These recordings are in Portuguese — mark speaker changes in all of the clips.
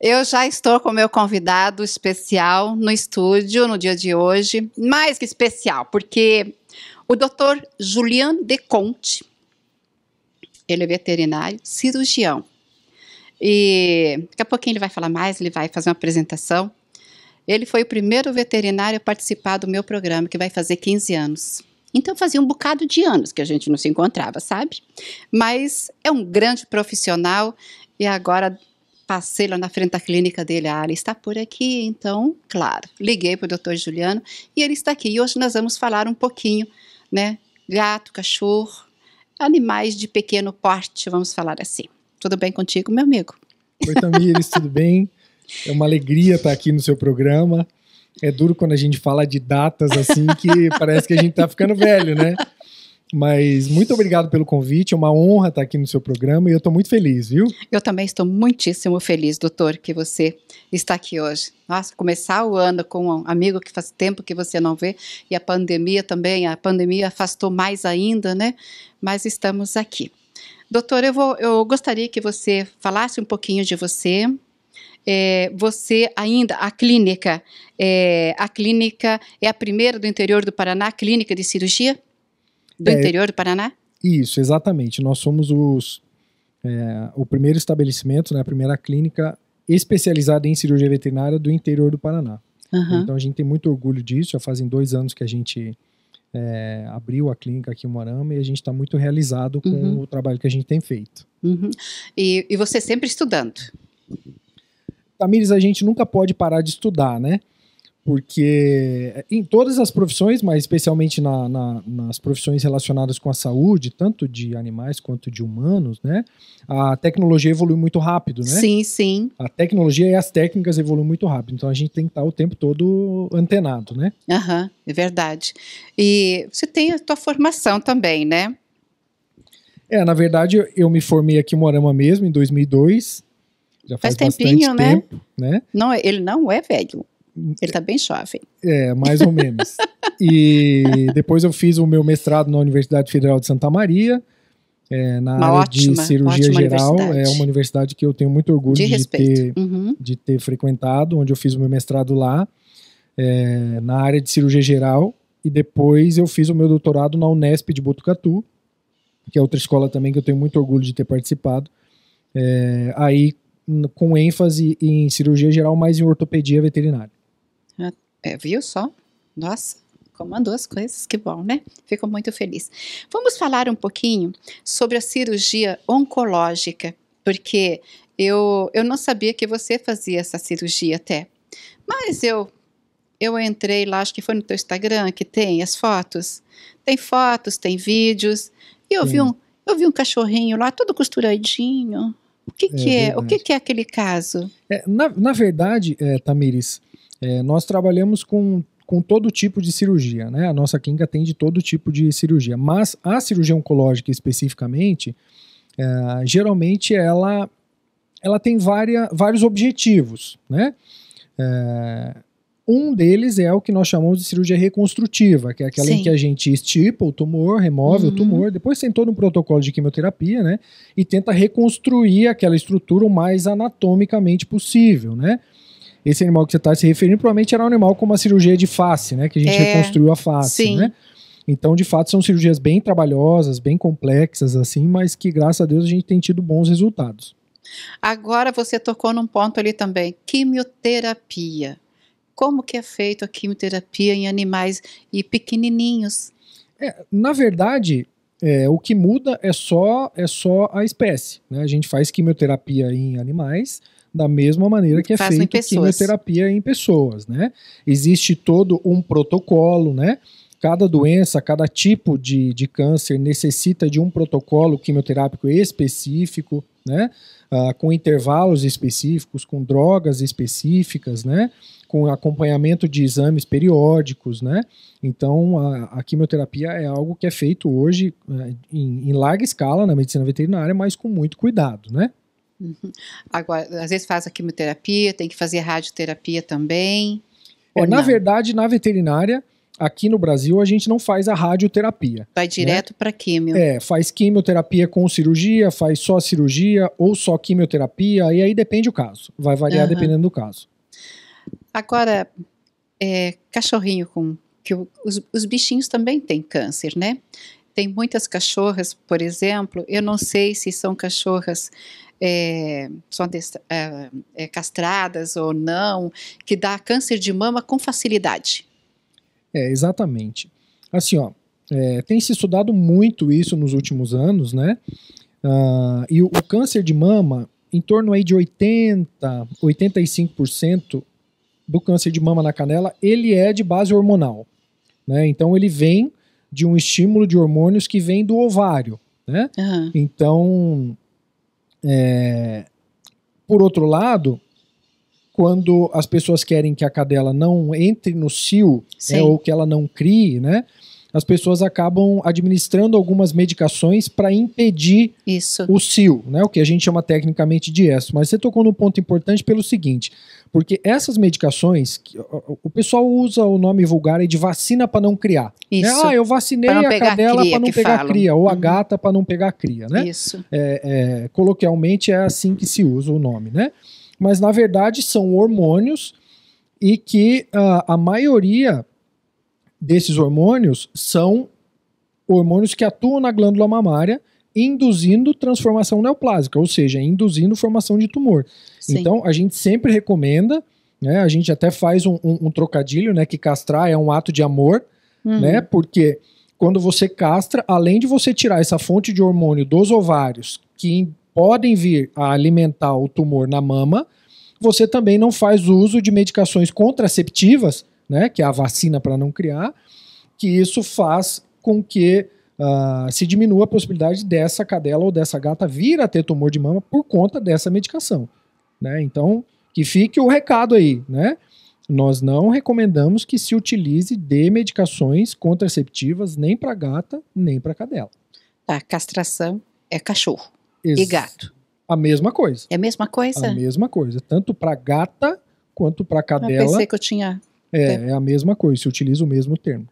Speaker 1: Eu já estou com meu convidado especial no estúdio no dia de hoje, mais que especial, porque o Dr. Julian De Conte, ele é veterinário, cirurgião. E daqui a pouquinho ele vai falar mais, ele vai fazer uma apresentação. Ele foi o primeiro veterinário a participar do meu programa, que vai fazer 15 anos. Então fazia um bocado de anos que a gente não se encontrava, sabe? Mas é um grande profissional e agora Passei lá na frente da clínica dele, ah, ele está por aqui, então, claro. Liguei para o doutor Juliano e ele está aqui. E hoje nós vamos falar um pouquinho, né? Gato, cachorro, animais de pequeno porte, vamos falar assim. Tudo bem contigo, meu amigo?
Speaker 2: Oi, Tamires, tudo bem? É uma alegria estar aqui no seu programa. É duro quando a gente fala de datas assim que parece que a gente está ficando velho, né? Mas muito obrigado pelo convite, é uma honra estar aqui no seu programa e eu estou muito feliz, viu?
Speaker 1: Eu também estou muitíssimo feliz, doutor, que você está aqui hoje. Nossa, começar o ano com um amigo que faz tempo que você não vê e a pandemia também, a pandemia afastou mais ainda, né? Mas estamos aqui. Doutor, eu, vou, eu gostaria que você falasse um pouquinho de você, é, você ainda, a clínica, é, a clínica é a primeira do interior do Paraná, clínica de cirurgia? Do é, interior do Paraná?
Speaker 2: Isso, exatamente. Nós somos os, é, o primeiro estabelecimento, né, a primeira clínica especializada em cirurgia veterinária do interior do Paraná. Uhum. Então a gente tem muito orgulho disso. Já fazem dois anos que a gente é, abriu a clínica aqui em Morama e a gente está muito realizado com uhum. o trabalho que a gente tem feito.
Speaker 1: Uhum. E, e você sempre estudando?
Speaker 2: Tamires, a gente nunca pode parar de estudar, né? porque em todas as profissões, mas especialmente na, na, nas profissões relacionadas com a saúde, tanto de animais quanto de humanos, né? A tecnologia evolui muito rápido, né? Sim,
Speaker 1: sim. A
Speaker 2: tecnologia e as técnicas evoluem muito rápido, então a gente tem que estar o tempo todo antenado, né?
Speaker 1: Aham, uhum, é verdade. E você tem a tua formação também, né?
Speaker 2: É, na verdade eu me formei aqui em Morama mesmo, em 2002. Já faz, faz tempinho, né? Tempo, né?
Speaker 1: Não, ele não é velho. Ele tá bem jovem.
Speaker 2: É, mais ou menos. e depois eu fiz o meu mestrado na Universidade Federal de Santa Maria, é, na uma área ótima, de cirurgia geral. É uma universidade que eu tenho muito orgulho de, de ter, uhum. de ter frequentado, onde eu fiz o meu mestrado lá, é, na área de cirurgia geral. E depois eu fiz o meu doutorado na Unesp de Botucatu, que é outra escola também que eu tenho muito orgulho de ter participado. É, aí com ênfase em cirurgia geral, mais em ortopedia veterinária.
Speaker 1: É, viu só? Nossa, comandou as coisas, que bom, né? Fico muito feliz. Vamos falar um pouquinho sobre a cirurgia oncológica, porque eu, eu não sabia que você fazia essa cirurgia até. Mas eu eu entrei lá, acho que foi no teu Instagram que tem as fotos. Tem fotos, tem vídeos. E eu vi um, eu vi um cachorrinho lá todo costuradinho. O que, é que é? é? O que, que é aquele caso?
Speaker 2: É, na, na verdade, é, Tamires, é, nós trabalhamos com, com todo tipo de cirurgia, né? A nossa clínica atende todo tipo de cirurgia, mas a cirurgia oncológica especificamente, é, geralmente ela, ela tem várias, vários objetivos, né? É, um deles é o que nós chamamos de cirurgia reconstrutiva, que é aquela Sim. em que a gente estipa o tumor, remove uhum. o tumor, depois tem todo um protocolo de quimioterapia, né? E tenta reconstruir aquela estrutura o mais anatomicamente possível, né? esse animal que você está se referindo provavelmente era um animal com uma cirurgia de face, né? Que a gente é, reconstruiu a face, sim. né? Então, de fato, são cirurgias bem trabalhosas, bem complexas, assim, mas que, graças a Deus, a gente tem tido bons resultados.
Speaker 1: Agora você tocou num ponto ali também, quimioterapia. Como que é feito a quimioterapia em animais e pequenininhos? É,
Speaker 2: na verdade, é, o que muda é só é só a espécie. Né? A gente faz quimioterapia em animais da mesma maneira que é feito quimioterapia em pessoas, né? Existe todo um protocolo, né? Cada doença, cada tipo de, de câncer necessita de um protocolo quimioterápico específico, né? Ah, com intervalos específicos, com drogas específicas, né? Com acompanhamento de exames periódicos, né? Então, a, a quimioterapia é algo que é feito hoje né, em, em larga escala na medicina veterinária, mas com muito cuidado, né?
Speaker 1: Uhum. Agora, às vezes faz a quimioterapia, tem que fazer radioterapia também. É, na não? verdade, na
Speaker 2: veterinária, aqui no Brasil, a gente não faz a radioterapia. Vai né? direto né?
Speaker 1: para quimio. É,
Speaker 2: faz quimioterapia com cirurgia, faz só cirurgia ou só quimioterapia, e aí depende o caso. Vai variar uhum. dependendo do caso.
Speaker 1: Agora, é, cachorrinho com. que os, os bichinhos também têm câncer, né? Tem muitas cachorras, por exemplo, eu não sei se são cachorras é, são é, é, castradas ou não, que dá câncer de mama com facilidade.
Speaker 2: É, exatamente. Assim, ó, é, tem se estudado muito isso nos últimos anos, né? Uh, e o, o, câncer de mama, em torno aí de 80, 85% do câncer de mama na canela, ele é de base hormonal, né? Então ele vem de um estímulo de hormônios que vem do ovário, né? Uhum. Então é, por outro lado, quando as pessoas querem que a cadela não entre no cio né, ou que ela não crie, né? As pessoas acabam administrando algumas medicações para impedir Isso. o cio, né? O que a gente chama tecnicamente de estro. Mas você tocou num ponto importante pelo seguinte: porque essas medicações, o pessoal usa o nome vulgar de vacina para não criar. Né? Isso. Ah, eu vacinei a cadela para não pegar falam. cria, ou a uhum. gata para não pegar cria, né? Isso. É, é, coloquialmente é assim que se usa o nome, né? Mas na verdade são hormônios e que uh, a maioria desses hormônios são hormônios que atuam na glândula mamária induzindo transformação neoplásica, ou seja, induzindo formação de tumor. Sim. Então, a gente sempre recomenda, né? A gente até faz um, um, um trocadilho, né? Que castrar é um ato de amor, uhum. né? Porque quando você castra, além de você tirar essa fonte de hormônio dos ovários, que podem vir a alimentar o tumor na mama, você também não faz uso de medicações contraceptivas, né? Que é a vacina para não criar, que isso faz com que uh, se diminua a possibilidade dessa cadela ou dessa gata vir a ter tumor de mama por conta dessa medicação. Né? Então, que fique o recado aí, né? Nós não recomendamos que se utilize de medicações contraceptivas nem para gata, nem para cadela. A tá, castração é cachorro Ex e gato. A mesma coisa. É a mesma coisa? A mesma coisa, tanto para gata quanto para cadela. Eu pensei que eu tinha. É, é a mesma coisa, se utiliza o mesmo termo.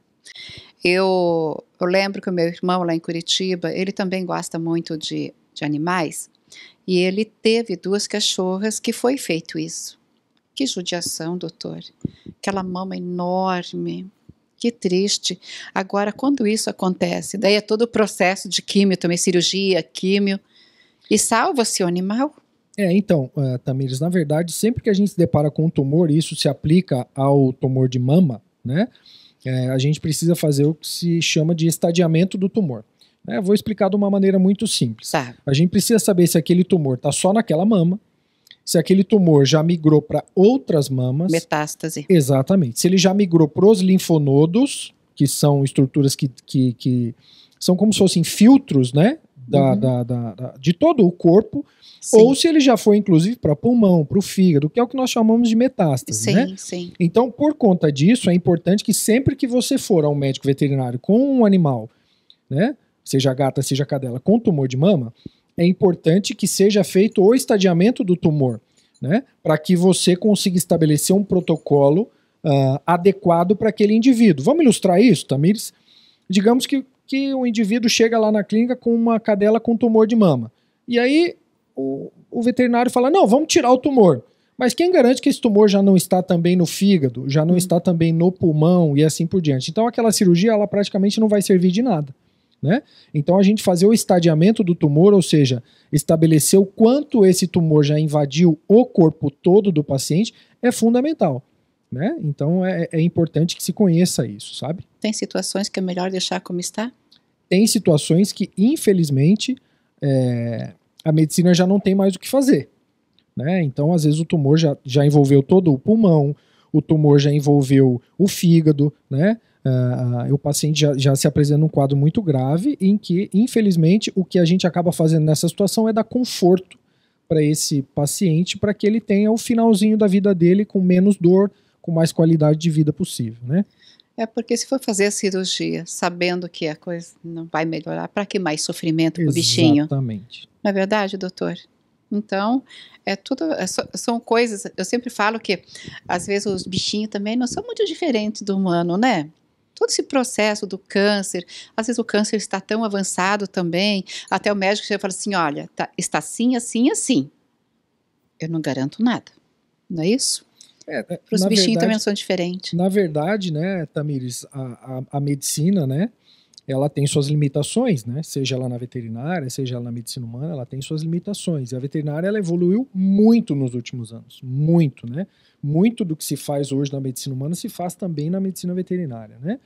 Speaker 1: Eu, eu lembro que o meu irmão lá em Curitiba, ele também gosta muito de, de animais, e ele teve duas cachorras que foi feito isso. Que judiação, doutor. Aquela mama enorme. Que triste. Agora, quando isso acontece, daí é todo o processo de químio, também cirurgia, químio, e salva-se o animal?
Speaker 2: É, então, uh, Tamires, na verdade, sempre que a gente se depara com um tumor, isso se aplica ao tumor de mama, né? É, a gente precisa fazer o que se chama de estadiamento do tumor. É, vou explicar de uma maneira muito simples. Tá. A gente precisa saber se aquele tumor está só naquela mama, se aquele tumor já migrou para outras mamas. Metástase. Exatamente. Se ele já migrou para os linfonodos, que são estruturas que, que, que são como se fossem filtros, né? da, uhum. da, da, de todo o corpo, sim. ou se ele já foi, inclusive, para pulmão, para o fígado, que é o que nós chamamos de metástase. Sim, né? sim. Então, por conta disso, é importante que sempre que você for a um médico veterinário com um animal, né? Seja gata, seja cadela, com tumor de mama, é importante que seja feito o estadiamento do tumor, né? Para que você consiga estabelecer um protocolo uh, adequado para aquele indivíduo. Vamos ilustrar isso, Tamires? Digamos que que o indivíduo chega lá na clínica com uma cadela com tumor de mama. E aí o, o veterinário fala: não, vamos tirar o tumor. Mas quem garante que esse tumor já não está também no fígado, já não hum. está também no pulmão e assim por diante? Então aquela cirurgia ela praticamente não vai servir de nada. Né? Então a gente fazer o estadiamento do tumor, ou seja, estabelecer o quanto esse tumor já invadiu o corpo todo do paciente, é fundamental. Né? Então é, é importante que se conheça isso, sabe?
Speaker 1: Tem situações que é melhor deixar como está?
Speaker 2: Tem situações que, infelizmente, é, a medicina já não tem mais o que fazer. Né? Então, às vezes, o tumor já, já envolveu todo o pulmão, o tumor já envolveu o fígado, né? Ah, ah, o paciente já, já se apresenta num quadro muito grave em que, infelizmente, o que a gente acaba fazendo nessa situação é dar conforto para esse paciente para que ele tenha o finalzinho da vida dele com menos dor, com mais qualidade de vida possível, né?
Speaker 1: É porque se for fazer a cirurgia sabendo que a coisa não vai melhorar, para que mais sofrimento para o bichinho?
Speaker 2: Exatamente.
Speaker 1: Não é verdade, doutor? Então, é tudo, é, são coisas, eu sempre falo que às vezes os bichinhos também não são muito diferentes do humano, né? Todo esse processo do câncer, às vezes o câncer está tão avançado também, até o médico já fala assim, olha, tá, está assim, assim, assim. Eu não garanto nada, não é isso? É, é Para os bichinhos verdade, também são diferentes.
Speaker 2: Na verdade, né, Tamires, a, a, a, medicina, né, ela tem suas limitações, né? Seja ela na veterinária, seja ela na medicina humana, ela tem suas limitações. E a veterinária, ela evoluiu muito nos últimos anos, muito, né? Muito do que se faz hoje na medicina humana se faz também na medicina veterinária, né?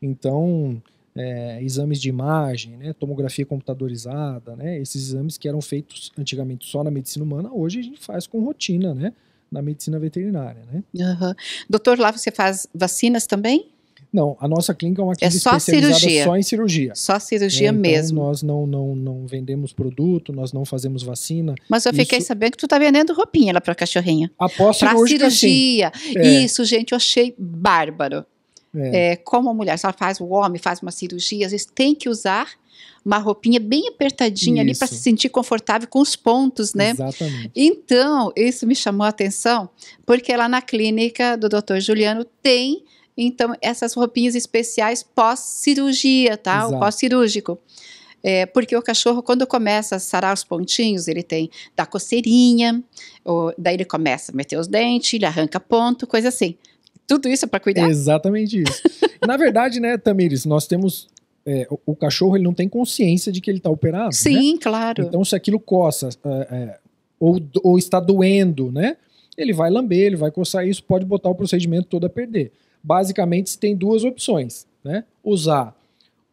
Speaker 2: Então, é, exames de imagem, né, tomografia computadorizada, né, esses exames que eram feitos antigamente só na medicina humana, hoje a gente faz com rotina, né, na
Speaker 1: medicina veterinária, né? Uhum. Doutor, lá você faz vacinas também? Não, a nossa clínica é uma é clínica é só especializada cirurgia. só em
Speaker 2: cirurgia. Só cirurgia é, então mesmo. Nós não, não, não vendemos
Speaker 1: produto, nós não fazemos vacina. Mas eu fiquei isso... sabendo que tu tá vendendo roupinha lá para cachorrinha. Após cirurgia. É. Isso, gente, eu achei bárbaro. É. é como a mulher, se ela faz o homem, faz uma cirurgia, às vezes tem que usar uma roupinha bem apertadinha isso. ali para se sentir confortável com os pontos, né? Exatamente. Então, isso me chamou a atenção, porque lá na clínica do Dr. Juliano tem então essas roupinhas especiais pós-cirurgia, tá? Exato. O pós-cirúrgico. É, porque o cachorro, quando começa a sarar os pontinhos, ele tem da coceirinha, ou, daí ele começa a meter os dentes, ele arranca ponto, coisa assim. Tudo isso é para cuidar?
Speaker 2: Exatamente isso.
Speaker 1: Na verdade,
Speaker 2: né, Tamires, nós temos é, o, o, cachorro ele não tem consciência de que ele está operado. Né? Sim, né? claro. Então, se aquilo coça é, é, ou, ou, está doendo, né? Ele vai lamber, ele vai coçar isso, pode botar o procedimento todo a perder. Basicamente, tem duas opções, né? Usar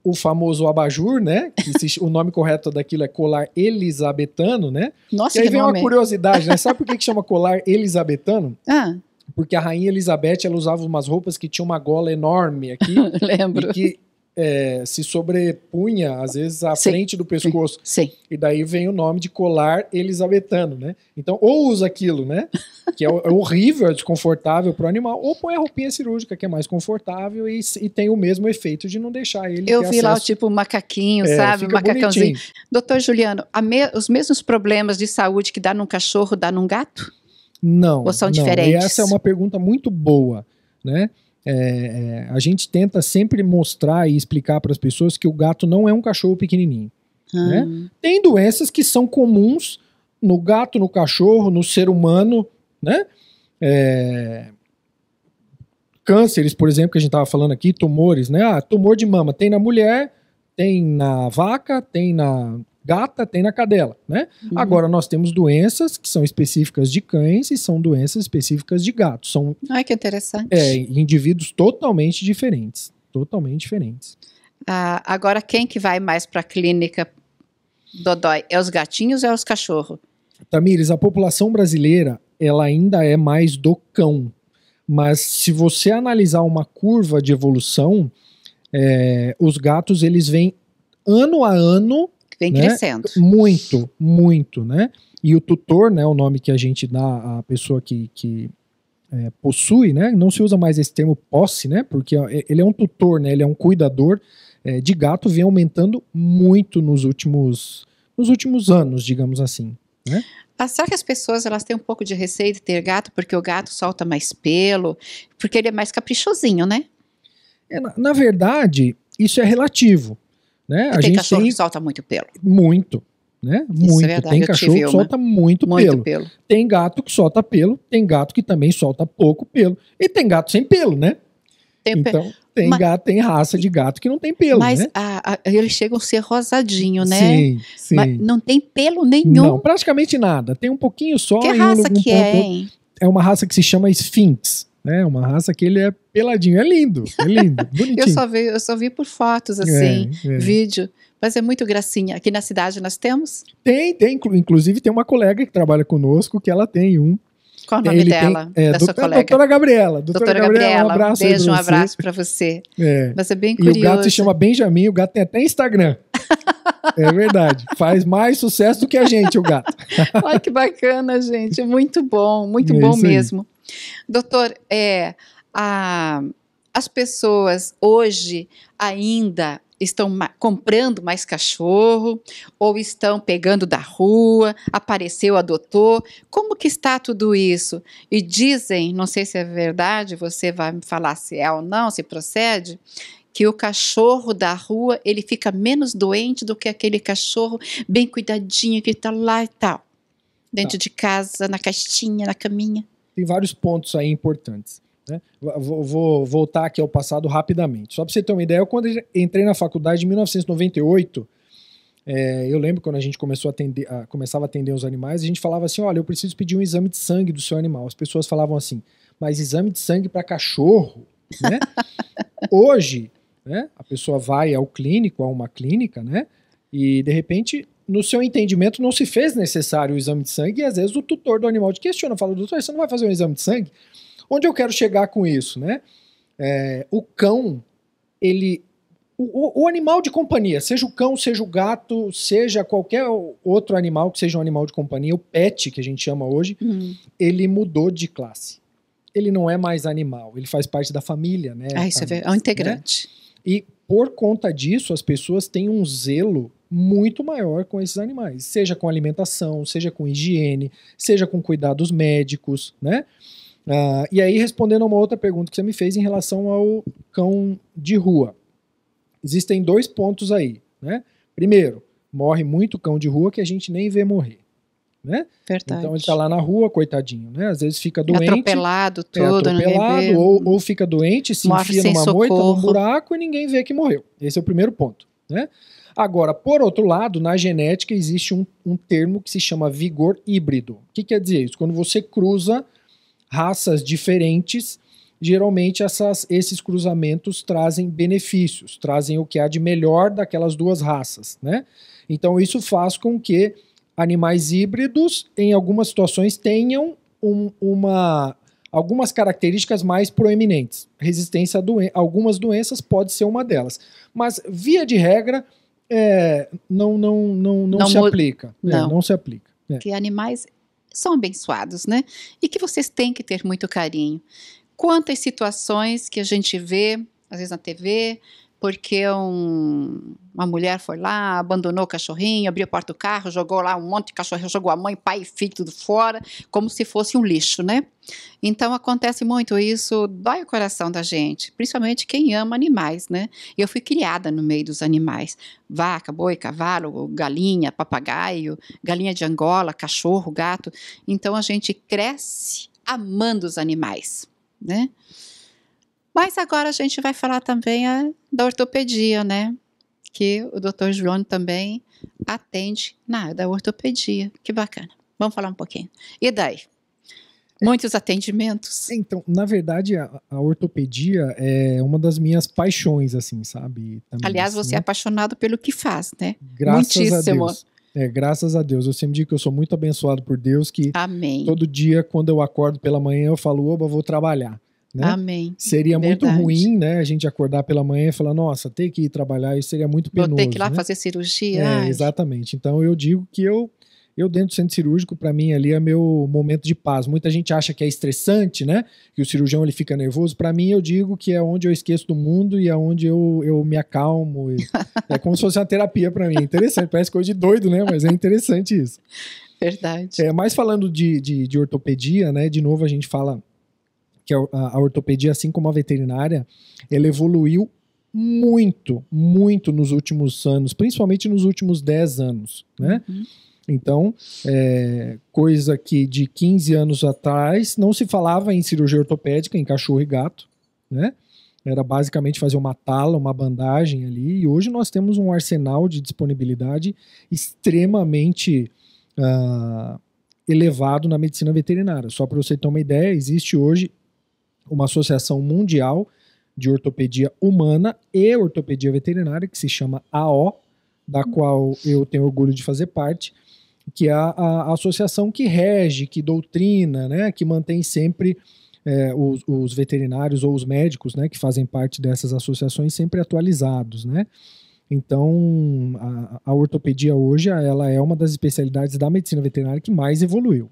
Speaker 2: o famoso abajur, né? Se, o nome correto daquilo é colar elisabetano, né? Nossa, e aí que vem nome. uma curiosidade, né? Sabe por que, que chama colar elisabetano? Ah porque a rainha Elizabeth ela usava umas roupas que tinha uma gola enorme aqui. Lembro. E que é, se sobrepunha, às vezes, à sim, frente do pescoço. Sim, sim, E daí vem o nome de colar elisabetano, né? Então, ou usa aquilo, né? Que é, é horrível, é desconfortável para o animal, ou põe a roupinha cirúrgica, que é mais confortável e, e tem o mesmo efeito de não deixar ele. Eu vi acesso. lá o tipo
Speaker 1: macaquinho, é, sabe? O macacãozinho. Bonitinho. Doutor Juliano, me, os mesmos problemas de saúde que dá num cachorro, dá num gato?
Speaker 2: Não. Ou são não. diferentes? E essa é uma pergunta muito boa, né? É, é, a gente tenta sempre mostrar e explicar para as pessoas que o gato não é um cachorro pequenininho. Ah. Né? Tem doenças que são comuns no gato, no cachorro, no ser humano, né? É, cânceres, por exemplo, que a gente estava falando aqui, tumores, né? Ah, tumor de mama tem na mulher, tem na vaca, tem na gata tem na cadela, né? Uhum. Agora nós temos doenças que são específicas de cães e são doenças específicas de gatos. São
Speaker 1: Ai, que interessante. É,
Speaker 2: indivíduos totalmente diferentes,
Speaker 1: totalmente diferentes. Ah, agora quem que vai mais para a clínica Dodói? É os gatinhos ou é os cachorros?
Speaker 2: Tamires, a população brasileira, ela ainda é mais do cão. Mas se você analisar uma curva de evolução, é, os gatos eles vêm ano a ano Vem né? crescendo. Muito, muito, né? E o tutor, né, o nome que a gente dá à pessoa que, que é, possui, né? Não se usa mais esse termo posse, né? Porque é, ele é um tutor, né? Ele é um cuidador é, de gato, vem aumentando muito nos últimos, nos últimos anos, digamos assim.
Speaker 1: Né? Ah, Será que as pessoas elas têm um pouco de receio de ter gato porque o gato solta mais pelo, porque ele é mais caprichosinho, né? É, na, na
Speaker 2: verdade, isso é relativo, né? A tem gente cachorro tem... que
Speaker 1: solta muito pelo.
Speaker 2: Muito. Né? Isso é muito. É tem cachorro que solta muito, muito pelo. pelo. Tem gato que solta pelo, tem gato que também solta pouco pelo. E tem gato sem pelo, né?
Speaker 1: Tem então, pelo. tem mas, gato,
Speaker 2: tem raça de gato que não tem
Speaker 1: pelo, mas né? eles chegam a ser rosadinho, né? Sim, sim. Mas não tem pelo nenhum. Não, praticamente nada. Tem um pouquinho só. Que raça um, que é, hein? É uma
Speaker 2: raça que se chama Sphinx né? Uma raça que ele é peladinho, é lindo, é lindo,
Speaker 1: bonitinho. eu, só vi, eu só vi por fotos, é, assim, é, é. vídeo, mas é muito gracinha. Aqui na cidade nós temos?
Speaker 2: Tem, tem, inclusive tem uma colega que trabalha conosco que ela tem um.
Speaker 1: Qual o nome ele dela? Tem, é, da doutora, sua colega? Doutora
Speaker 2: Gabriela. Doutora, doutora Gabriela, Gabriela, um abraço beijo, um abraço
Speaker 1: para você. É. Mas é bem curioso. E o gato se chama
Speaker 2: Benjamin, o gato tem até Instagram. É verdade. Faz mais sucesso do que a gente, o gato.
Speaker 1: olha que bacana, gente. É muito bom, muito é bom mesmo. Aí. Doutor, é, a, as pessoas hoje ainda estão ma comprando mais cachorro ou estão pegando da rua, apareceu, adotou. Como que está tudo isso? E dizem, não sei se é verdade, você vai me falar se é ou não, se procede, que o cachorro da rua, ele fica menos doente do que aquele cachorro bem cuidadinho que está lá e tal. Dentro tá. de casa, na caixinha, na caminha tem
Speaker 2: vários pontos aí importantes. Né? Vou, vou, voltar aqui ao passado rapidamente. Só para você ter uma ideia, eu quando entrei na faculdade em 1998, é, eu lembro quando a gente começou a atender, a, começava a atender os animais, a gente falava assim: olha, eu preciso pedir um exame de sangue do seu animal. As pessoas falavam assim, mas exame de sangue para cachorro? Né? Hoje, né, a pessoa vai ao clínico, a uma clínica, né? E de repente no seu entendimento, não se fez necessário o exame de sangue, e às vezes o tutor do animal te questiona, fala, doutor, você não vai fazer um exame de sangue? Onde eu quero chegar com isso, né? É, o cão, ele... O, o, animal de companhia, seja o cão, seja o gato, seja qualquer outro animal que seja um animal de companhia, o pet, que a gente chama hoje, uhum. ele mudou de classe. Ele não é mais animal, ele faz parte da família, né? Ah, isso é, é um integrante. Né? E por conta disso, as pessoas têm um zelo muito maior com esses animais, seja com alimentação, seja com higiene, seja com cuidados médicos, né? Ah, e aí, respondendo a uma outra pergunta que você me fez em relação ao cão de rua. Existem dois pontos aí, né? Primeiro, morre muito cão de rua que a gente nem vê morrer. Né? Verdade. Então ele está lá na rua, coitadinho, né? Às vezes fica é doente. Atropelado é tudo, é atropelado, ou, ou, fica doente, se Morre enfia numa socorro. moita, num buraco e ninguém vê que morreu. Esse é o primeiro ponto, né? Agora, por outro lado, na genética existe um, um termo que se chama vigor híbrido. O que quer dizer isso? Quando você cruza raças diferentes, geralmente essas, esses cruzamentos trazem benefícios, trazem o que há de melhor daquelas duas raças, né? Então isso faz com que animais híbridos, em algumas situações, tenham um, uma, algumas características mais proeminentes. Resistência a doen algumas doenças pode ser uma delas. Mas, via de regra, é, não, não, não, não, se aplica. É, não. não se aplica. É. Que
Speaker 1: animais são abençoados, né? E que vocês têm que ter muito carinho. Quantas situações que a gente vê, às vezes na TV, porque um, uma mulher foi lá, abandonou o cachorrinho, abriu a porta do carro, jogou lá um monte de cachorrinho, jogou a mãe, pai e filho tudo fora, como se fosse um lixo, né? Então acontece muito isso, dói o coração da gente, principalmente quem ama animais, né? Eu fui criada no meio dos animais: vaca, boi, cavalo, galinha, papagaio, galinha de Angola, cachorro, gato. Então a gente cresce amando os animais, né? Mas agora a gente vai falar também a, da ortopedia, né? Que o Dr. João também atende na área da ortopedia. Que bacana. Vamos falar um pouquinho. E daí? Muitos
Speaker 2: atendimentos. Então, na verdade, a, a, ortopedia é uma das minhas paixões, assim, sabe? Também, Aliás, assim, você é né? é
Speaker 1: apaixonado pelo que faz, né? Graças Muitíssimo. a Deus.
Speaker 2: É, graças a Deus. Eu sempre digo que eu sou muito abençoado por Deus, que Amém. todo dia, quando eu acordo pela manhã, eu falo, oba, vou trabalhar. Né? Amém. Seria Verdade. muito ruim, né? A gente acordar pela manhã e falar, nossa, ter que ir trabalhar, isso seria muito penoso. Vou ter que ir lá né?
Speaker 1: fazer cirurgia. É,
Speaker 2: exatamente. Então eu digo que eu, eu dentro do centro cirúrgico, para mim ali é meu momento de paz. Muita gente acha que é estressante, né? Que o cirurgião ele fica nervoso. Para mim eu digo que é onde eu esqueço do mundo e é onde eu, eu me acalmo. é como se fosse uma terapia para mim. Interessante, parece coisa de doido, né? Mas é interessante isso. Verdade. É, mas falando de, de, de ortopedia, né? De novo a gente fala que é a, a ortopedia, assim como a veterinária, ela evoluiu muito, muito nos últimos anos, principalmente nos últimos 10 anos, né? Uhum. Então, é, coisa que de 15 anos atrás não se falava em cirurgia ortopédica em cachorro e gato, né? Era basicamente fazer uma tala, uma bandagem ali, e hoje nós temos um arsenal de disponibilidade extremamente uh, elevado na medicina veterinária. Só para você ter uma ideia, existe hoje uma associação mundial de ortopedia humana e ortopedia veterinária, que se chama AO, da qual eu tenho orgulho de fazer parte, que é a, a associação que rege, que doutrina, né, que mantém sempre é, os, os, veterinários ou os médicos né, que fazem parte dessas associações sempre atualizados. Né? Então, a, a ortopedia hoje ela é uma das especialidades da medicina veterinária que mais evoluiu.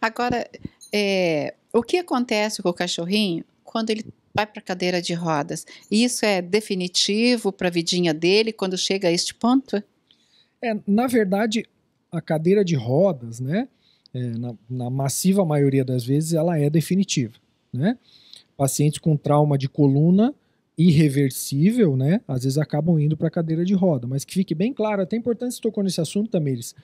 Speaker 1: Agora, é, o que acontece com o cachorrinho quando ele vai para a cadeira de rodas? Isso é definitivo para a vidinha dele quando chega a este ponto? É, na verdade,
Speaker 2: a cadeira de rodas, né, é, na, na, massiva maioria das vezes, ela é definitiva. Né? Pacientes com trauma de coluna irreversível, né, às vezes acabam indo para a cadeira de roda. Mas que fique bem claro, é até importante você tocou nesse assunto, Tamires,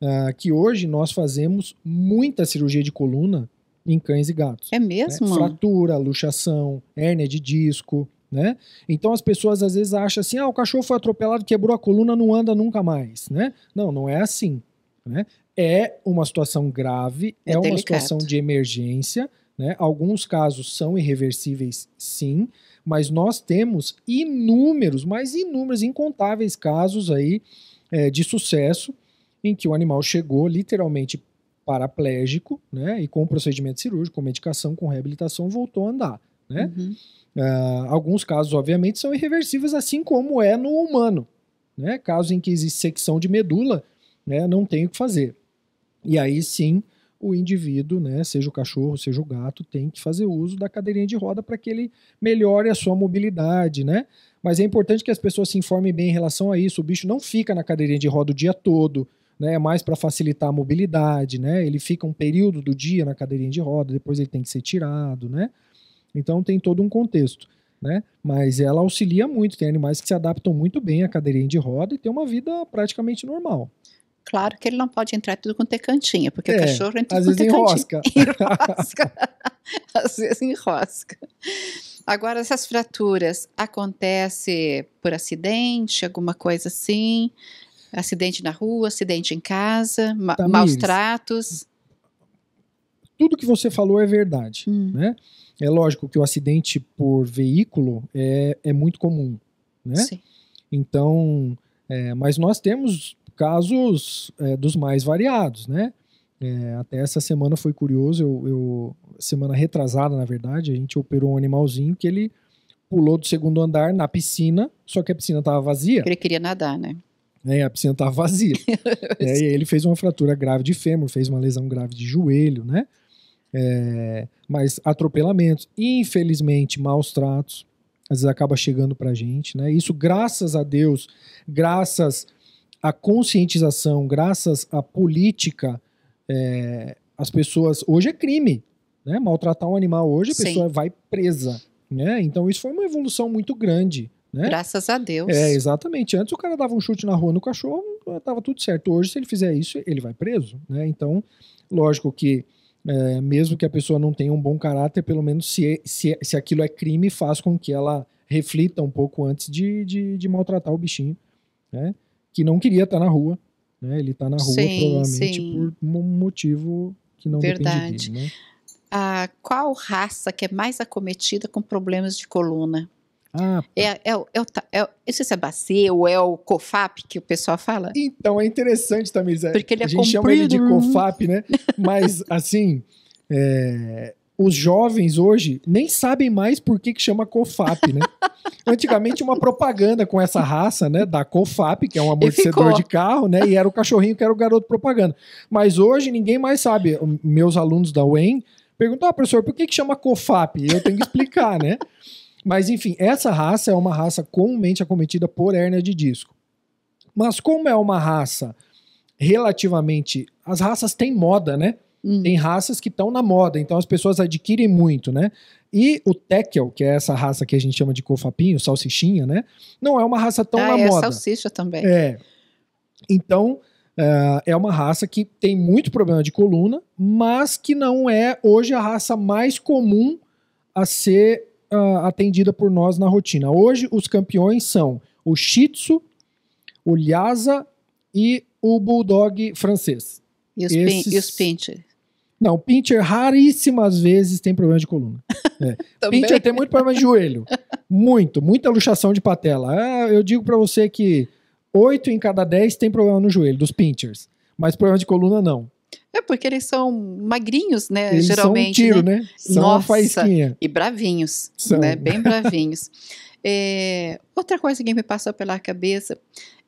Speaker 2: uh, que hoje nós fazemos muita cirurgia de coluna em cães e gatos.
Speaker 1: É né? mesmo? Né?
Speaker 2: Fratura, luxação, hérnia de disco, né? Então as pessoas às vezes acham assim: ah, o cachorro foi atropelado, quebrou a coluna, não anda nunca mais, né? Não, não é assim, né? É uma situação grave, é, é uma delicado. situação de emergência, né? Alguns casos são irreversíveis, sim, mas nós temos inúmeros, mas inúmeros, incontáveis casos aí é, de sucesso em que o animal chegou literalmente paraplégico, né? E com procedimento cirúrgico, com medicação, com reabilitação, voltou a andar, né? Uhum. Uh, alguns casos, obviamente, são irreversíveis, assim como é no humano, né? Caso em que existe secção de medula, né? Não tem o que fazer. E aí sim, o indivíduo, né? Seja o cachorro, seja o gato, tem que fazer uso da cadeirinha de roda para que ele melhore a sua mobilidade, né? Mas é importante que as pessoas se informem bem em relação a isso. O bicho não fica na cadeirinha de roda o dia todo né, mais para facilitar a mobilidade, né? Ele fica um período do dia na cadeirinha de roda, depois ele tem que ser tirado, né? Então tem todo um contexto, né? Mas ela auxilia muito, tem animais que se adaptam muito bem à cadeirinha de roda e tem uma vida praticamente normal.
Speaker 1: Claro que ele não pode entrar tudo com tecantinha, é porque é, o cachorro entra às tudo vezes é com enrosca. enrosca. às vezes enrosca. Agora, essas fraturas acontece por acidente, alguma coisa assim? Acidente na rua, acidente em casa, ma Tamires, maus tratos. Tudo que você falou é
Speaker 2: verdade, hum. né? É lógico que o acidente por veículo é, é muito comum, né? Sim. Então, é, mas nós temos casos é, dos mais variados, né? É, até essa semana foi curioso, eu, eu, semana retrasada, na verdade, a gente operou um animalzinho que ele pulou do segundo andar na piscina, só que a piscina estava vazia. Ele
Speaker 1: queria nadar, né?
Speaker 2: né? A piscina estava vazia. É, e ele fez uma fratura grave de fêmur, fez uma lesão grave de joelho, né? É, mas atropelamentos, infelizmente, maus tratos, às vezes acaba chegando para a gente, né? Isso, graças a Deus, graças à conscientização, graças à política, é, as pessoas. Hoje é crime, né? Maltratar um animal hoje, a pessoa Sim. vai presa, né? Então, isso foi uma evolução muito grande né? Graças
Speaker 1: a Deus. É,
Speaker 2: exatamente. Antes o cara dava um chute na rua no cachorro, estava tudo certo. Hoje, se ele fizer isso, ele vai preso. Né? Então, lógico que, é, mesmo que a pessoa não tenha um bom caráter, pelo menos se, é, se, é, se aquilo é crime, faz com que ela reflita um pouco antes de, de, de maltratar o bichinho, né? que não queria estar tá na rua. Né? Ele está na rua sim, provavelmente sim. por um motivo que não Verdade. depende
Speaker 1: dele. Né? Ah, qual raça que é mais acometida com problemas de coluna? Ah, tá. é, é, o, é, o, é, não é Bacê ou é o COFAP que o pessoal fala. Então, é interessante, Tamires. É, Porque ele é A gente comprido. chama ele de COFAP,
Speaker 2: né? Mas, assim, é, os jovens hoje nem sabem mais por que, que chama COFAP, né? Antigamente, uma propaganda com essa raça, né? Da COFAP, que é um amortecedor de carro, né? E era o cachorrinho que era o garoto propaganda. Mas hoje, ninguém mais sabe. Meus alunos da UEM perguntam, ah, professor, por que, que chama COFAP? Eu tenho que explicar, né? Mas enfim, essa raça é uma raça comumente acometida por hérnia de disco. Mas como é uma raça relativamente. As raças têm moda, né? Hum. Tem raças que estão na moda, então as pessoas adquirem muito, né? E o Tekel, que é essa raça que a gente chama de cofapinho, salsichinha, né? Não é uma raça tão ah, na é moda. É salsicha
Speaker 1: também. É.
Speaker 2: Então, uh, é uma raça que tem muito problema de coluna, mas que não é hoje a raça mais comum a ser uh, atendida por nós na rotina. Hoje, os campeões são o Shih Tzu, o Lhasa e o
Speaker 1: Bulldog
Speaker 2: francês.
Speaker 1: E os, Esses... pin, e os Pincher?
Speaker 2: Não, o Pincher raríssimas vezes tem problema de coluna. É. pincher
Speaker 1: tem muito problema de joelho.
Speaker 2: Muito, muita luxação de patela. É, eu digo para você que oito em cada dez tem problema no joelho, dos Pinchers. Mas problema de coluna não.
Speaker 1: É porque eles são magrinhos, né? Eles geralmente. São um tiro, né? né? São Nossa, uma faísquinha. E bravinhos, são. né? Bem bravinhos. é, outra coisa que me passou pela cabeça.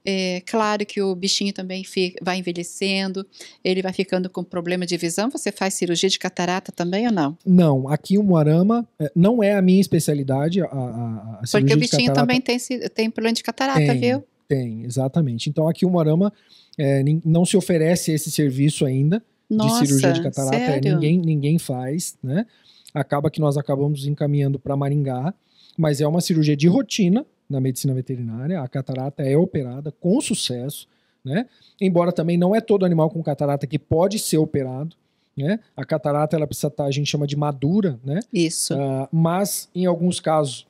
Speaker 1: É claro que o bichinho também fica, vai envelhecendo, ele vai ficando com problema de visão. Você faz cirurgia de catarata também ou não?
Speaker 2: Não, aqui o Moarama é, não é a minha especialidade. A, a, a Porque o bichinho também
Speaker 1: tem, tem problema de catarata, tem, viu?
Speaker 2: Tem, exatamente. Então aqui o Moarama é, não se oferece esse serviço ainda. Nossa, de cirurgia de catarata, é, ninguém, ninguém faz, né? Acaba que nós acabamos encaminhando para Maringá, mas é uma cirurgia de rotina na medicina veterinária. A catarata é operada com sucesso, né? Embora também não é todo animal com catarata que pode ser operado. Né? A catarata ela precisa estar, tá, a gente chama de madura, né? Isso. Uh, mas em alguns casos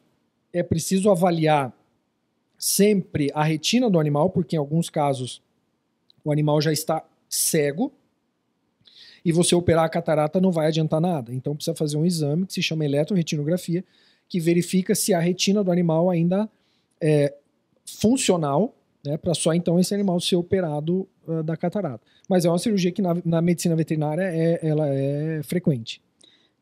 Speaker 2: é preciso avaliar sempre a retina do animal, porque em alguns casos o animal já está cego, e você operar a catarata não vai adiantar nada. Então precisa fazer um exame que se chama eletroretinografia, que verifica se a retina do animal ainda é funcional, né, para só então esse animal ser operado uh, da catarata. Mas é uma cirurgia que na, na medicina veterinária é, ela é frequente.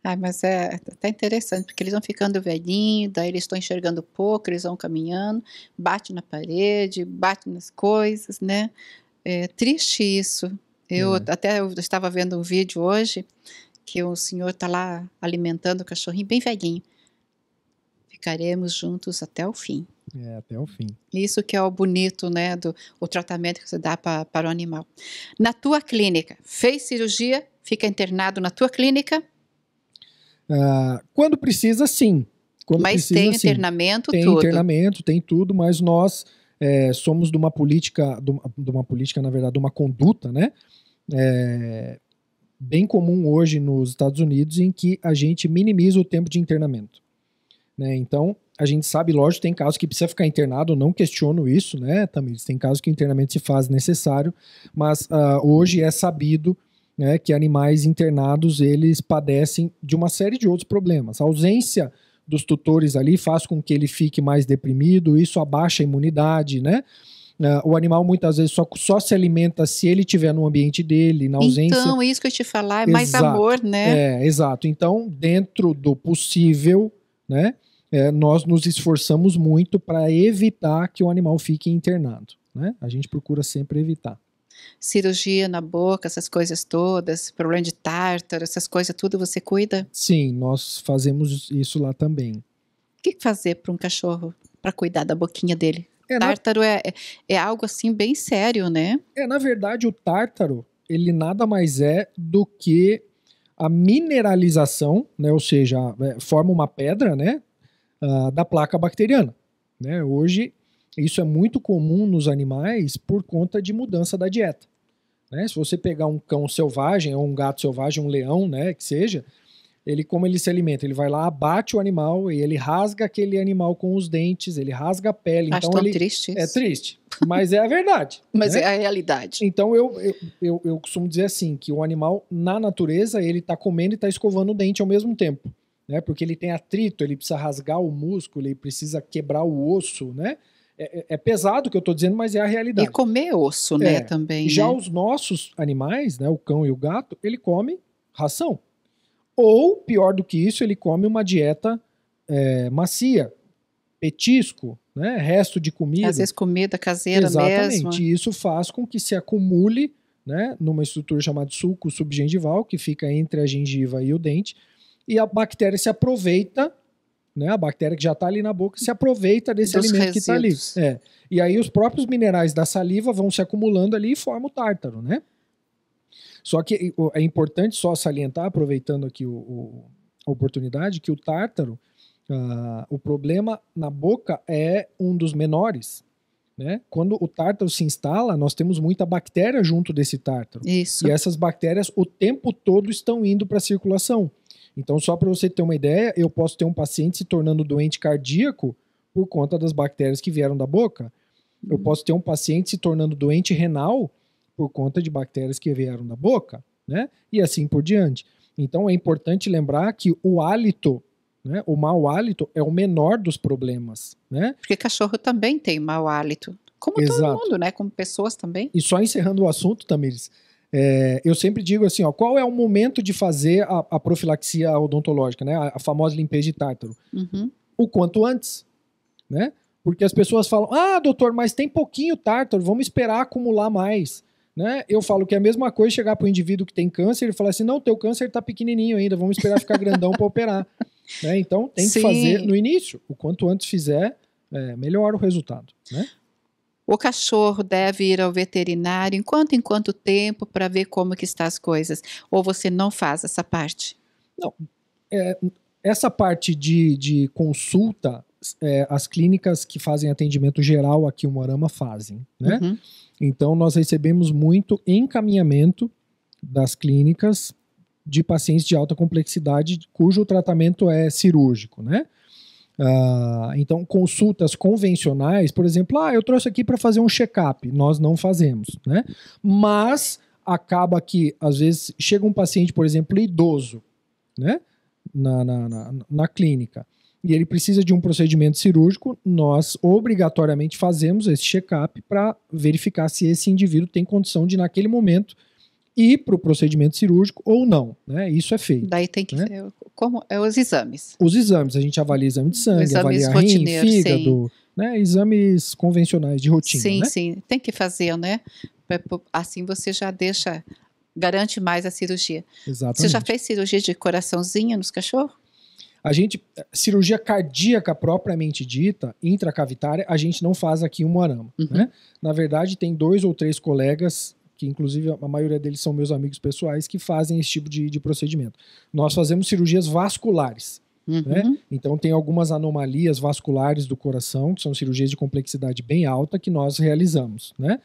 Speaker 1: Ah, mas é até tá interessante, porque eles vão ficando velhinhos, daí eles estão enxergando pouco, eles vão caminhando, bate na parede, bate nas coisas, né? É triste isso, eu é. até eu estava vendo um vídeo hoje que o senhor está lá alimentando o cachorrinho bem velhinho. Ficaremos juntos até o fim.
Speaker 2: É, até o fim.
Speaker 1: Isso que é o bonito, né, do o tratamento que você dá pra, para o animal. Na tua clínica, fez cirurgia, fica internado na tua clínica?
Speaker 2: Ah, quando precisa, sim. Quando mas precisa, tem sim. internamento, tem tudo. Tem internamento, tem tudo, mas nós é, somos de uma política, de uma política, na verdade, de uma conduta, né? é, bem comum hoje nos Estados Unidos em que a gente minimiza o tempo de internamento. Né? Então, a gente sabe, lógico, tem casos que precisa ficar internado, não questiono isso, né, Também Tem casos que o internamento se faz necessário, mas uh, hoje é sabido né, que animais internados eles padecem de uma série de outros problemas. A ausência dos tutores ali faz com que ele fique mais deprimido, isso abaixa a imunidade, né? Né? O animal muitas vezes só, só se alimenta se ele tiver no ambiente dele, na ausência. Então,
Speaker 1: é isso que eu te falar, é mais amor, né?
Speaker 2: É, exato. Então, dentro do possível, né? É, nós nos esforçamos muito para evitar que o animal fique internado. Né? A gente procura sempre evitar.
Speaker 1: Cirurgia na boca, essas coisas todas, problema de tártaro, essas coisas tudo, você cuida?
Speaker 2: Sim, nós fazemos isso lá também. O
Speaker 1: que fazer para um cachorro para cuidar da boquinha dele? É, tártaro na... é, é algo assim bem sério, né? É, na verdade, o
Speaker 2: tártaro, ele nada mais é do que a mineralização, né, ou seja, é, forma uma pedra né, uh, da placa bacteriana. Né? Hoje, isso é muito comum nos animais por conta de mudança da dieta. Né? Se você pegar um cão selvagem ou um gato selvagem, um leão, né, que seja, ele como ele se alimenta? Ele vai lá, abate o animal e ele rasga aquele animal com os dentes, ele rasga a pele. Acho então ele triste é triste, mas é a verdade. mas né? é a realidade. Então eu, eu, eu, eu, costumo dizer assim que o animal na natureza ele está comendo e está escovando o dente ao mesmo tempo, né? Porque ele tem atrito, ele precisa rasgar o músculo, ele precisa quebrar o osso, né? É, é, é pesado o que eu estou dizendo, mas é a realidade. E comer osso, né, é. né, também. Já né? os nossos animais, né, o cão e o gato, ele come ração. Ou, pior do que isso, ele come uma dieta é, macia, petisco, né? resto de comida. Às vezes
Speaker 1: comida caseira Exatamente. mesmo. Exatamente.
Speaker 2: Isso faz com que se acumule né, numa estrutura chamada sulco subgengival, que fica entre a gengiva e o dente, e a bactéria se aproveita, né, a bactéria que já está ali na boca se aproveita desse Dos alimento tá resíduos. que está ali. É. E aí os próprios minerais da saliva vão se acumulando ali e formam o tártaro, né? Só que é importante só salientar, aproveitando aqui o, o, a oportunidade, que o tártaro, uh, o problema na boca é um dos menores. Né? Quando o tártaro se instala, nós temos muita bactéria junto desse tártaro. Isso. E essas bactérias o tempo todo estão indo para a circulação. Então, só para você ter uma ideia, eu posso ter um paciente se tornando doente cardíaco por conta das bactérias que vieram da boca. Eu uhum. posso ter um paciente se tornando doente renal por conta de bactérias que vieram da boca, né? E assim por diante. Então é importante lembrar que o hálito, né? O mau hálito é o menor dos problemas, né? Porque cachorro
Speaker 1: também tem mau hálito. Como Exato. todo mundo, né? Como pessoas também.
Speaker 2: E só encerrando o assunto, Tamires, é, eu sempre digo assim, ó, qual é o momento de fazer a, a profilaxia odontológica, né? A, a famosa limpeza de tártaro. Uhum. O quanto antes, né? Porque as pessoas falam, ah, doutor, mas tem pouquinho tártaro, vamos esperar acumular mais. Né? Eu falo que é a mesma coisa chegar para o indivíduo que tem câncer e falar assim: não, teu câncer está pequenininho ainda, vamos esperar ficar grandão para operar. Né? Então, tem Sim. que fazer no início. O quanto antes fizer, é, melhor
Speaker 1: o resultado. Né? O cachorro deve ir ao veterinário em quanto em quanto tempo para ver como que está as coisas? Ou você não faz essa parte? Não.
Speaker 2: É, essa parte de, de consulta é, as clínicas que fazem atendimento geral aqui em Morama fazem, né? Uhum. Então nós recebemos muito encaminhamento das clínicas de pacientes de alta complexidade cujo tratamento é cirúrgico, né? Uh, então, consultas convencionais, por exemplo, ah, eu trouxe aqui para fazer um check-up, nós não fazemos, né? Mas acaba que, às vezes, chega um paciente, por exemplo, idoso, né? Na, na, na, na clínica e ele precisa de um procedimento cirúrgico, nós obrigatoriamente fazemos esse check-up para verificar se esse indivíduo tem condição de, naquele momento, ir para o procedimento cirúrgico ou não. Né? Isso é feito.
Speaker 1: Daí tem que né? ser como, é os exames.
Speaker 2: Os exames, a gente avalia exame de sangue, avalia rim, fígado, né? exames convencionais de rotina. Sim, né? sim,
Speaker 1: tem que fazer, né? Assim você já deixa, garante mais a cirurgia. Exatamente. Você já fez cirurgia de coraçãozinho nos cachorros?
Speaker 2: A gente, cirurgia cardíaca propriamente dita, intracavitária, a gente não faz aqui em Moarama. Uhum. Né? Na verdade, tem dois ou três colegas, que inclusive a maioria deles são meus amigos pessoais, que fazem esse tipo de, de procedimento. Nós fazemos cirurgias vasculares. Né? Uhum. Né? Então, tem algumas anomalias vasculares do coração, que são cirurgias de complexidade bem alta, que nós realizamos. Né?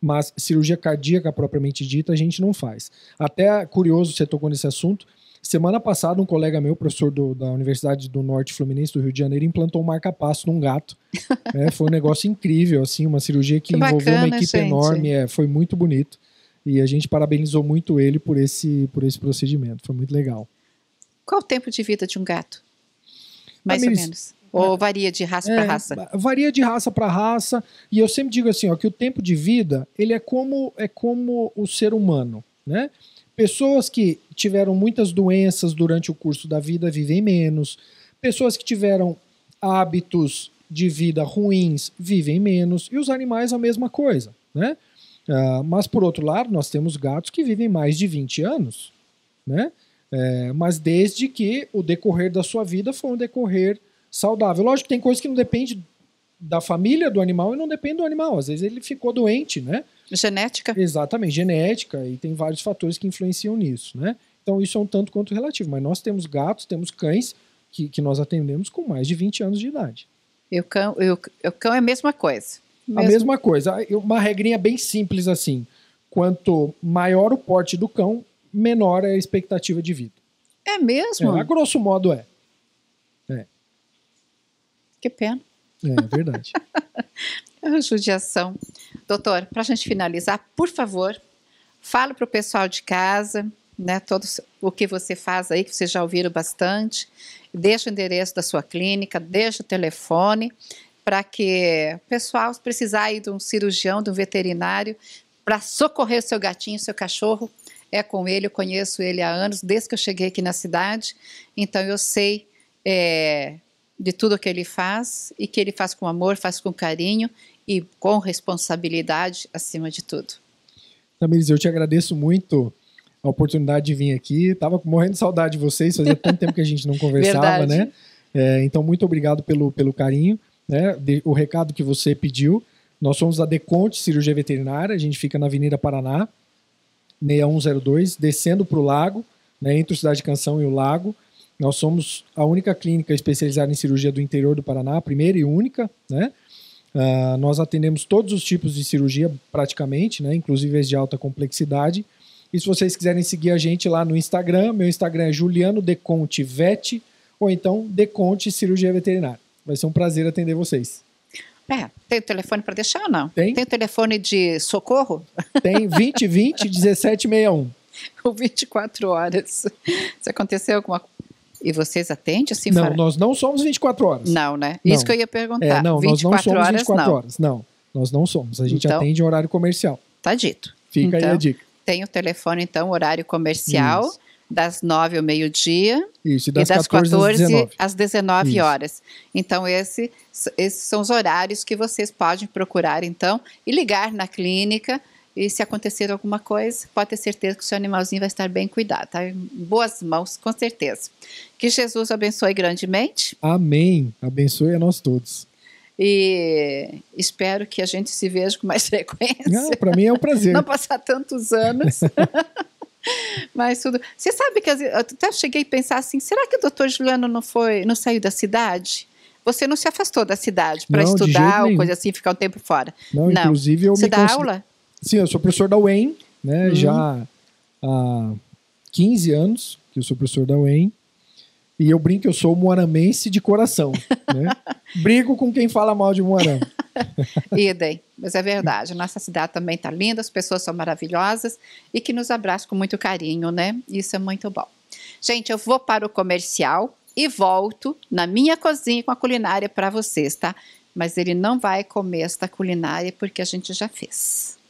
Speaker 2: Mas cirurgia cardíaca propriamente dita, a gente não faz. Até é curioso você tocou nesse assunto Semana passada, um colega meu, professor do, da Universidade do Norte Fluminense do Rio de Janeiro, implantou um marca-passo num gato. É, foi um negócio incrível, assim, uma cirurgia que, que envolveu bacana, uma equipe gente. enorme. É, foi muito bonito. E a gente parabenizou muito ele por esse, por esse procedimento. Foi muito legal.
Speaker 1: Qual o tempo de vida de um gato?
Speaker 2: Mais ah, ou menos.
Speaker 1: Ou é, varia de raça é, para raça? Varia de
Speaker 2: raça para raça. E eu sempre digo assim, ó, que o tempo de vida, ele é como é como o ser humano, né? Pessoas que tiveram muitas doenças durante o curso da vida vivem menos. Pessoas que tiveram hábitos de vida ruins vivem menos. E os animais, a mesma coisa, né? Uh, mas, por outro lado, nós temos gatos que vivem mais de 20 anos, né? É, mas desde que o decorrer da sua vida foi um decorrer saudável. Lógico que tem coisas que não depende da família do animal e não depende do animal. Às vezes ele ficou doente, né? Genética. Exatamente, genética. E tem vários fatores que influenciam nisso, né? Então isso é um tanto quanto relativo. Mas nós temos gatos, temos cães que, que nós atendemos com mais de 20 anos de idade. E o cão, eu, eu cão é a mesma coisa. Mesmo... A mesma coisa. Ah, uma regrinha bem simples assim. Quanto maior o porte do cão, menor é a expectativa de vida.
Speaker 1: É mesmo? É, a grosso modo é. é. Que pena.
Speaker 2: É, é verdade.
Speaker 1: é judiação. Doutor, para a gente finalizar, por favor, fala para o pessoal de casa, né, todo o que você faz aí, que vocês já ouviram bastante. Deixa o endereço da sua clínica, deixa o telefone, para que o pessoal, se precisar de um cirurgião, de um veterinário, para socorrer o seu gatinho, seu cachorro, é com ele, eu conheço ele há anos, desde que eu cheguei aqui na cidade, então eu sei é, de tudo que ele faz e que ele faz com amor, faz com carinho e com responsabilidade acima de tudo.
Speaker 2: Tamiris, eu te agradeço muito a oportunidade de vir aqui. Tava morrendo de saudade de vocês, fazia tanto tempo que a gente não conversava, né? É, então, muito obrigado pelo, pelo carinho, né? De, o recado que você pediu. Nós somos a Deconte Cirurgia Veterinária, a gente fica na Avenida Paraná, 6102, descendo para o lago, né, entre o Cidade de Canção e o lago. Nós somos a única clínica especializada em cirurgia do interior do Paraná, a primeira e única, né? Uh, nós atendemos todos os tipos de cirurgia praticamente, né? Inclusive as de alta complexidade. E se vocês quiserem seguir a gente lá no Instagram, meu Instagram é Juliano Deconte Vet ou então Deconte Cirurgia Veterinária. Vai ser um prazer atender vocês.
Speaker 1: É, tem o telefone para deixar ou não? Tem. Tem o telefone de socorro?
Speaker 2: Tem, 2020 1761.
Speaker 1: Ou 24 horas. Se acontecer alguma e vocês atendem assim? Não, nós não somos 24 horas. Não, né? Não. Isso que eu ia perguntar. É, não, nós não somos 24 horas, não. horas.
Speaker 2: Não, nós não somos. A gente então, atende em horário comercial. Tá dito. Fica então, aí a então, dica.
Speaker 1: Tem o telefone, então, horário comercial. Isso das 9 ao meio-dia e, e das 14, 14 às 19, às 19 horas. Então, esse, esses são os horários que vocês podem procurar, então, e ligar na clínica e se acontecer alguma coisa, pode ter certeza que o seu animalzinho vai estar bem cuidado, tá? Em boas mãos, com certeza. Que Jesus abençoe grandemente.
Speaker 2: Amém. Abençoe a nós todos.
Speaker 1: E espero que a gente se veja com mais frequência.
Speaker 2: Para mim é um prazer. Não
Speaker 1: passar tantos anos. Mas tudo. Você sabe que eu até cheguei a pensar assim: será que o doutor Juliano não foi, não saiu da cidade? você não se afastou da cidade para estudar ou coisa assim, ficar um tempo fora. Não, não. inclusive eu você me dá considero... aula?
Speaker 2: Sim, eu sou professor da UEM, né? Uhum. Já há 15 anos que eu sou professor da UEM. E eu brinco, eu sou moaramense de coração. Né? Brigo com quem fala mal de Moarama.
Speaker 1: Idem, mas é verdade. Nossa cidade também está linda, as pessoas são maravilhosas e que nos abraçam com muito carinho, né? Isso é muito bom. Gente, eu vou para o comercial e volto na minha cozinha com a culinária para vocês, tá? Mas ele não vai comer esta culinária porque a gente já fez.